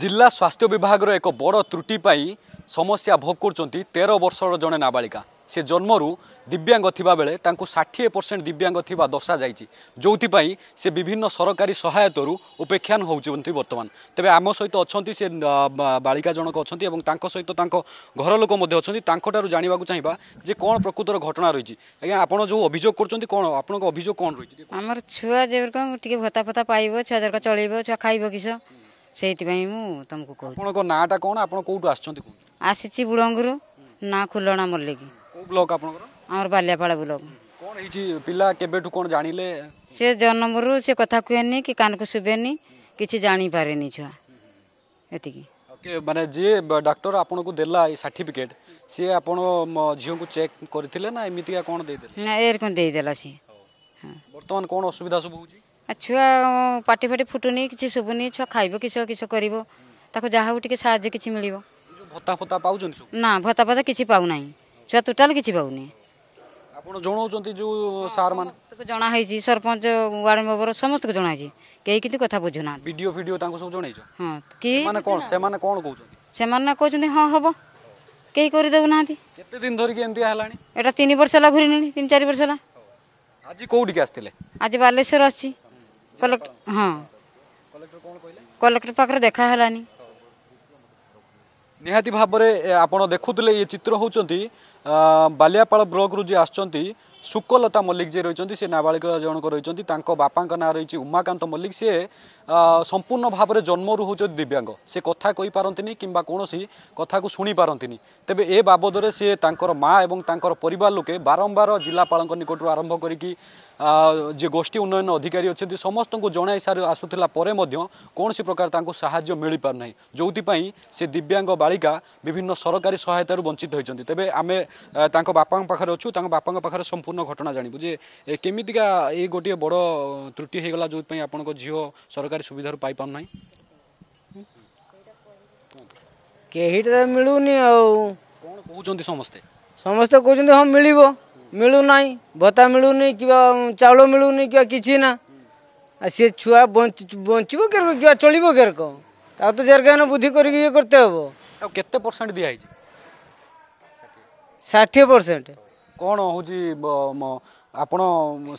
জিলা স্বাস্থ্য বিভাগের এক বড় ত্রুটি পাই সমস্যা ভোগ করছেন তের বর্ষর জনে নাবালিকা সে জন্মরু দিব্যাঙ্গ বেড়ে তা ষাঠিয়ে পরসেন্ট দিব্যাঙ্গ দর্শা যাই যাই সে বিভিন্ন সরকারি সহায়তার উপেক্ষান হচ্ছেন বর্তমান তবে আমার সহ সে বাড়িকা জনক অত ঘর লোক অঠার জাঁয়া চাহিদা যে কম প্রকৃতর ঘটনা রয়েছে আজ্ঞা আপনার যে অভিযোগ করছেন কম আপনার অভিযোগ কম রয়েছে আমার ছুয়া যে ভত্তা ফতা পাইব ছুয়া দরকার চলাইব ছুয়া খাইব কিছু ସେଇଥିପାଇଁ ମୁଁ ତମକୁ କହୁଛି ଆପଣଙ୍କ ନାଁଟା କ'ଣ ଆପଣ କେଉଁଠୁ ଆସିଛନ୍ତି ଆସିଛି ବୁଡ଼ଙ୍ଗରୁ ନାଁ ଖୁଲଣା ମଲ୍ଲିକ କେଉଁ ବ୍ଲକ ଆପଣଙ୍କର ଆମର ବାଲିଆପାଳ ବ୍ଲକ କ'ଣ ହେଇଛି ପିଲା କେବେଠୁ କ'ଣ ଜାଣିଲେ ସେ ଜନ୍ମରୁ ସେ କଥା କୁହେନି କି କାନକୁ ଶୁଭେନି କିଛି ଜାଣିପାରେନି ଛୁଆ ଏତିକି ମାନେ ଯିଏ ଡାକ୍ତର ଆପଣଙ୍କୁ ଦେଲା ଏଇ ସାର୍ଟିଫିକେଟ୍ ସିଏ ଆପଣ ଝିଅଙ୍କୁ ଚେକ୍ କରିଥିଲେ ନା ଏମିତିକା କ'ଣ ଦେଇଦେଲେ ନା ଏରକମ ଦେଇଦେଲା ସିଏ ବର୍ତ୍ତମାନ କ'ଣ ଅସୁବିଧା ସବୁ ହେଉଛି ଆଉ ଛୁଆ ପାଟି ଫାଟି ଫୁଟୁନି କିଛି ଶୁଭୁନି ଛୁଆ ଖାଇବ କିସ କିସ କରିବ ତାକୁ ଯାହା ହଉ ଟିକେ ସାହାଯ୍ୟ କିଛି ମିଳିବ ଭତ୍ତା ଫତା ପାଉଛନ୍ତି ନା ଭତ୍ତା ଫତା କିଛି ପାଉନାହିଁ ଛୁଆ ଟୋଟାଲ କିଛି ପାଉନି ଆପଣ ଜଣାଉଛନ୍ତି ଯେଉଁ ସାର୍ ମାନେ ଜଣା ହେଇଛି ସରପଞ୍ଚ ୱାର୍ଡ଼ ମେମ୍ବର ସମସ୍ତଙ୍କୁ ଜଣା ହେଇଛି କେହି କିନ୍ତୁ କଥା ବୁଝୁନାହାନ୍ତି ଭିଡ଼ିଓ ଭିଡ଼ିଓ ତାଙ୍କୁ ସବୁ ଜଣେଇଛ ହଁ କି କ'ଣ ସେମାନେ କ'ଣ କହୁଛନ୍ତି ସେମାନେ କହୁଛନ୍ତି ହଁ ହବ କେହି କରିଦେଉନାହାନ୍ତି କେତେ ଦିନ ଧରିକି ଏମିତିଆ ହେଲାଣି ଏଇଟା ତିନି ବର୍ଷ ହେଲା ଘୁରିଲେଣି ତିନି ଚାରି ବର୍ଷ ହେଲା ଆଜି କୋଉଠିକି ଆସିଥିଲେ ଆଜି ବାଲେଶ୍ୱର ଆସିଛି କଲେକ୍ଟର ହଁ କଲେକ୍ଟର ପାଖରେ ଦେଖା ହେଲାନି ନିହାତି ଭାବରେ ଆପଣ ଦେଖୁଥିଲେ ଇଏ ଚିତ୍ର ହେଉଛନ୍ତି ବାଲିଆପାଳ ବ୍ଲକରୁ ଯିଏ ଆସିଛନ୍ତି ସୁକଲତା ମଲ୍ଲିକ ଯିଏ ରହିଛନ୍ତି ସେ ନାବାଳିକା ଜଣକ ରହିଛନ୍ତି ତାଙ୍କ ବାପାଙ୍କ ନାଁ ରହିଛି ଉମାକାନ୍ତ ମଲ୍ଲିକ ସିଏ সম্পূর্ণ ভাবে জন্মরু হচ্ছেন দিব্যাঙ্গ সে কথা কইপারতি কিংবা কৌশি কথা শুণিপারতি তেমনি এ বাবদরে সি তাঁর মা এবং তাঁর পরিবার লোকে বারম্বার জেলাপাল নিকটর আরম্ভ করি যে গোষ্ঠী উন্নয়ন অধিকারী অনেক সমস্ত জনাই সারি আসুলা পরে কৌশি প্রকার তাঁর সাহায্য মিপার না যেপা সে দিব্যাঙ্গ বাড়িকা বিভিন্ন সরকারি সহায়তার বঞ্চিত হয়েছেন তেমনি আমি তাঁর বাপা পাখে অছু তাঁর বাপা পাখে সম্পূর্ণ ঘটনা জাঁবু যে কমিটিকা এই গোটিয়ে বড় ত্রুটি হয়ে গলা যে আপনার ঝিও সরকারি સરકારી સુવિધાରୁ ପାଇପାରୁନାହିଁ କେହିଟା ମିଳୁନି ଆଉ କ'ଣ କହୁଛନ୍ତି ସମସ୍ତେ ସମସ୍ତେ କହୁଛନ୍ତି ହଁ ମିଳିବ ମିଳୁନାହିଁ ଭତ୍ତା ମିଳୁନି କିମ୍ବା ଚାଉଳ ମିଳୁନି କିମ୍ବା କିଛି ନା ଆଉ ସେ ଛୁଆ ବଞ୍ଚିବ କେରକ କିମ୍ବା ଚଳିବ କେରକ ତାକୁ ତ ଜେରଗାନ ବୁଦ୍ଧି କରିକି ଇଏ କରିତେ ହେବ ଆଉ କେତେ ପରସେଣ୍ଟ ଦିଆହେଇଛି ଷାଠିଏ ପରସେଣ୍ଟ କ'ଣ ହେଉଛି ଆପଣ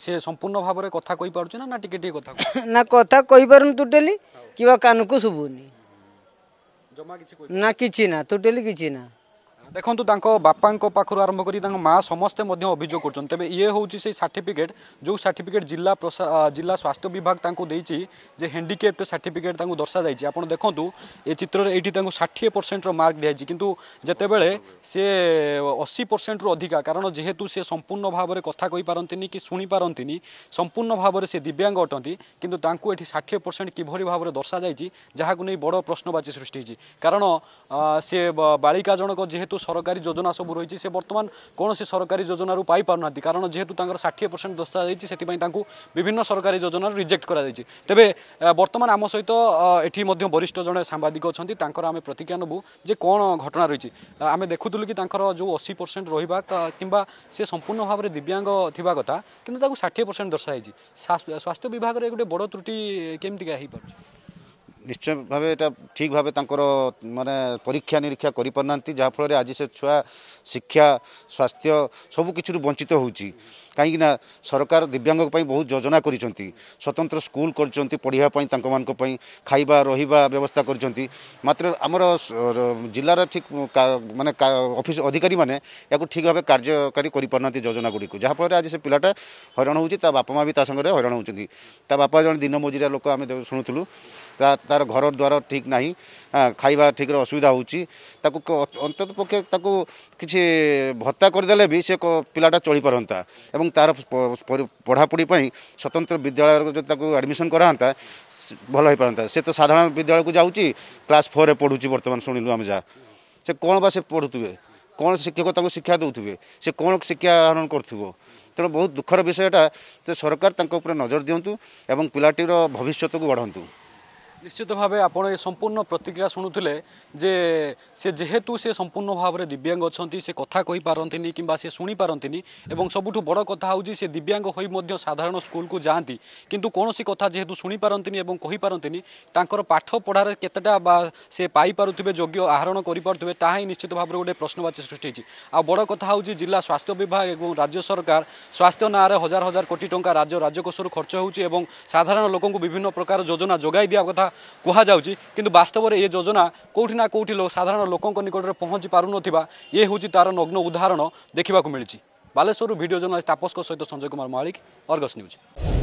ସେ ସମ୍ପୂର୍ଣ୍ଣ ଭାବରେ କଥା କହିପାରୁଛି ନା ନା ଟିକେ ଟିକେ କଥା ନା କଥା କହିପାରୁନି ଟୋଟାଲି କିମ୍ବା କାନକୁ ଶୁଭୁନି ଜମା କିଛି ନା କିଛି ନା ଟୋଟାଲି କିଛି ନା দেখন্তু ତାଙ୍କ ବାପାଙ୍କ ପାଖରୁ ଆରମ୍ଭ କରି ତାଙ୍କ ମା ସମସ୍ତେ ମଧ୍ୟ ଅଭିଯୋଗ କରୁଛନ୍ତି ତେବେ ଇଏ ହେଉଛି ସେଇ ସାର୍ଟିଫିକେଟ୍ ଯେଉଁ ସାର୍ଟିଫିକେଟ୍ ଜିଲ୍ଲା ଜିଲ୍ଲା ସ୍ୱାସ୍ଥ୍ୟ ବିଭାଗ ତାଙ୍କୁ ଦେଇଛି ଯେ ହ୍ୟାଣ୍ଡିକ୍ୟାପ୍ଟ ସାର୍ଟିଫିକେଟ୍ ତାଙ୍କୁ ଦର୍ଶାଯାଇଛି ଆପଣ ଦେଖନ୍ତୁ ଏ ଚିତ୍ରରେ ଏଇଠି ତାଙ୍କୁ ଷାଠିଏ ପରସେଣ୍ଟର ମାର୍କ ଦିଆଯାଇଛି କିନ୍ତୁ ଯେତେବେଳେ ସିଏ ଅଶୀ ପରସେଣ୍ଟରୁ ଅଧିକା କାରଣ ଯେହେତୁ ସିଏ ସମ୍ପୂର୍ଣ୍ଣ ଭାବରେ କଥା କହିପାରନ୍ତିନି କି ଶୁଣିପାରନ୍ତିନି ସମ୍ପୂର୍ଣ୍ଣ ଭାବରେ ସେ ଦିବ୍ୟାଙ୍ଗ ଅଟନ୍ତି କିନ୍ତୁ ତାଙ୍କୁ ଏଠି ଷାଠିଏ ପରସେଣ୍ଟ କିଭଳି ଭାବରେ ଦର୍ଶାଯାଇଛି ଯାହାକୁ ନେଇ ବଡ଼ ପ୍ରଶ୍ନବାଚୀ ସୃଷ୍ଟି ହୋଇଛି କାରଣ ସିଏ ବାଳିକା ଜଣକ ଯେହେତୁ ସରକାରୀ ଯୋଜନା ସବୁ ରହିଛି ସେ ବର୍ତ୍ତମାନ କୌଣସି ସରକାରୀ ଯୋଜନାରୁ ପାଇପାରୁନାହାନ୍ତି କାରଣ ଯେହେତୁ ତାଙ୍କର ଷାଠିଏ ପରସେଣ୍ଟ ଦର୍ଶାଯାଇଛି ସେଥିପାଇଁ ତାଙ୍କୁ ବିଭିନ୍ନ ସରକାରୀ ଯୋଜନାରୁ ରିଜେକ୍ଟ କରାଯାଇଛି ତେବେ ବର୍ତ୍ତମାନ ଆମ ସହିତ ଏଠି ମଧ୍ୟ ବରିଷ୍ଠ ଜଣେ ସାମ୍ବାଦିକ ଅଛନ୍ତି ତାଙ୍କର ଆମେ ପ୍ରତିକ୍ରିୟା ନେବୁ ଯେ କ'ଣ ଘଟଣା ରହିଛି ଆମେ ଦେଖୁଥିଲୁ କି ତାଙ୍କର ଯେଉଁ ଅଶୀ ପରସେଣ୍ଟ ରହିବା କିମ୍ବା ସେ ସମ୍ପୂର୍ଣ୍ଣ ଭାବରେ ଦିବ୍ୟାଙ୍ଗ ଥିବା କଥା କିନ୍ତୁ ତାକୁ ଷାଠିଏ ପରସେଣ୍ଟ ଦର୍ଶାଯାଇଛି ସ୍ୱାସ୍ଥ୍ୟ ବିଭାଗରେ ଗୋଟେ ବଡ଼ ତ୍ରୁଟି କେମିତିକା ହେଇପାରୁଛି ନିଶ୍ଚୟ ଭାବେ ଏଇଟା ଠିକ୍ ଭାବେ ତାଙ୍କର ମାନେ ପରୀକ୍ଷା ନିରୀକ୍ଷା କରିପାରୁନାହାନ୍ତି ଯାହାଫଳରେ ଆଜି ସେ ଛୁଆ ଶିକ୍ଷା ସ୍ୱାସ୍ଥ୍ୟ ସବୁ କିଛିରୁ ବଞ୍ଚିତ ହେଉଛି କାହିଁକିନା ସରକାର ଦିବ୍ୟାଙ୍ଗ ପାଇଁ ବହୁତ ଯୋଜନା କରିଛନ୍ତି ସ୍ୱତନ୍ତ୍ର ସ୍କୁଲ କରିଛନ୍ତି ପଢ଼ିବା ପାଇଁ ତାଙ୍କମାନଙ୍କ ପାଇଁ ଖାଇବା ରହିବା ବ୍ୟବସ୍ଥା କରିଛନ୍ତି ମାତ୍ର ଆମର ଜିଲ୍ଲାର ଠିକ୍ ମାନେ ଅଫିସ ଅଧିକାରୀମାନେ ଏହାକୁ ଠିକ୍ ଭାବେ କାର୍ଯ୍ୟକାରୀ କରିପାରୁନାହାନ୍ତି ଯୋଜନା ଗୁଡ଼ିକୁ ଯାହାଫଳରେ ଆଜି ସେ ପିଲାଟା ହଇରାଣ ହେଉଛି ତା ବାପା ମା' ବି ତା ସାଙ୍ଗରେ ହଇରାଣ ହେଉଛନ୍ତି ତା ବାପା ଜଣେ ଦିନ ମଜୁରିଆ ଲୋକ ଆମେ ଶୁଣୁଥିଲୁ ତା তার ঘর ଦ୍ୱାର ଠିକ୍ ନାହିଁ ଖାଇବା ଠିକ୍ରେ ଅସୁବିଧା ହେଉଛି ତାକୁ ଅନ୍ତତ ପକ୍ଷେ ତାକୁ କିଛି ଭତ୍ତା କରିଦେଲେ ବି ସେ ପିଲାଟା ଚଳିପାରନ୍ତା ଏବଂ ତା'ର ପଢ଼ାପଢ଼ି ପାଇଁ ସ୍ୱତନ୍ତ୍ର ବିଦ୍ୟାଳୟରେ ଯଦି ତାକୁ ଆଡ଼ମିସନ୍ କରାହନ୍ତା ଭଲ ହେଇପାରନ୍ତା ସେ ତ ସାଧାରଣ ବିଦ୍ୟାଳୟକୁ ଯାଉଛି କ୍ଲାସ୍ ଫୋର୍ରେ ପଢ଼ୁଛି ବର୍ତ୍ତମାନ ଶୁଣିଲୁ ଆମେ ଯାହା ସେ କ'ଣ ବା ସେ ପଢ଼ୁଥିବେ କ'ଣ ଶିକ୍ଷକ ତାଙ୍କୁ ଶିକ୍ଷା ଦେଉଥିବେ ସେ କ'ଣ ଶିକ୍ଷା ଆହରଣ କରୁଥିବ ତେଣୁ ବହୁତ ଦୁଃଖର ବିଷୟଟା ଯେ ସରକାର ତାଙ୍କ ଉପରେ ନଜର ଦିଅନ୍ତୁ ଏବଂ ପିଲାଟିର ଭବିଷ୍ୟତକୁ ଗଢ଼ନ୍ତୁ নিশ্চিত ভাবে আপনার এই সম্পূর্ণ প্রতিক্রিয়া শুণুলে যে সে যেহেতু সে সম্পূর্ণ ভাবে দিব্যাঙ্গ অনেক সে কথা কইপারতি কিংবা সে শুণিপারতি এবং সবুঠু বড় কথা হচ্ছে সে দিব্যাঙ্গ হয়ে মধ্যে সাধারণ স্কুলকু যাতে কিন্তু কৌশি কথা যেহেতু শুণিপারতি এবং কহিপারতি তাঁর পাঠ পড়ার কতটা বা সে পাইপারে যোগ্য আহরণ করিপারে তাহা নিশ্চিত ভাবে গোটে প্রশ্নবাচী সৃষ্টি হয়েছে আড় কথা হচ্ছে জেলা স্বাস্থ্য বিভাগ এবং রাজ্য সরকার স্বাস্থ্য না হাজার হাজার কোটি টাকা রাজ্য রাজ্যকোষর খরচ হচ্ছে এবং সাধারণ লোক বিভিন্ন প্রকার যোজনা যোগাই দিয়া কথা କୁହାଯାଉଛି କିନ୍ତୁ ବାସ୍ତବରେ ଏ ଯୋଜନା କେଉଁଠି ନା କେଉଁଠି ସାଧାରଣ ଲୋକଙ୍କ ନିକଟରେ ପହଞ୍ଚି ପାରୁନଥିବା ଏ ହେଉଛି ତା'ର ନଗ୍ନ ଉଦାହରଣ ଦେଖିବାକୁ ମିଳିଛି ବାଲେଶ୍ୱରରୁ ଭିଡ଼ିଓ ଜର୍ଣ୍ଣାଲିଷ୍ଟ ତାପସଙ୍କ ସହିତ ସଞ୍ଜୟ କୁମାର ମହାଳିକ ଅର୍ଗସ୍ ନ୍ୟୁଜ୍